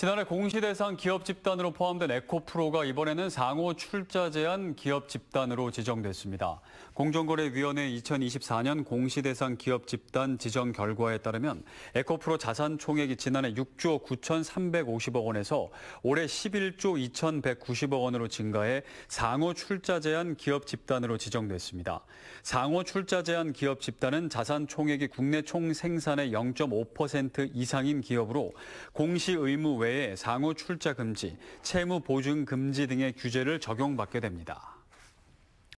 지난해 공시대상 기업 집단으로 포함된 에코프로가 이번에는 상호 출자 제한 기업 집단으로 지정됐습니다. 공정거래위원회 2024년 공시대상 기업 집단 지정 결과에 따르면 에코프로 자산 총액이 지난해 6조 9,350억 원에서 올해 11조 2,190억 원으로 증가해 상호 출자 제한 기업 집단으로 지정됐습니다. 상호 출자 제한 기업 집단은 자산 총액이 국내 총 생산의 0.5% 이상인 기업으로 공시 의무 외 외에 상호 출자 금지, 채무 보증 금지 등의 규제를 적용받게 됩니다.